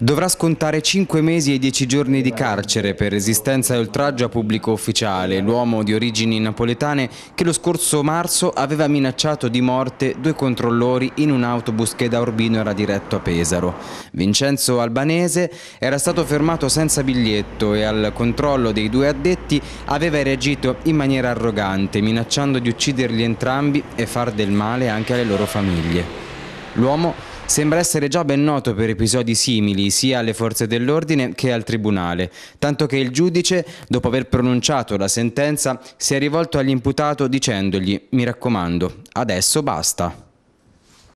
Dovrà scontare 5 mesi e 10 giorni di carcere per resistenza e oltraggio a pubblico ufficiale, l'uomo di origini napoletane che lo scorso marzo aveva minacciato di morte due controllori in un autobus che da Urbino era diretto a Pesaro. Vincenzo Albanese era stato fermato senza biglietto e al controllo dei due addetti aveva reagito in maniera arrogante, minacciando di ucciderli entrambi e far del male anche alle loro famiglie. L'uomo sembra essere già ben noto per episodi simili sia alle forze dell'ordine che al tribunale, tanto che il giudice, dopo aver pronunciato la sentenza, si è rivolto all'imputato dicendogli «Mi raccomando, adesso basta».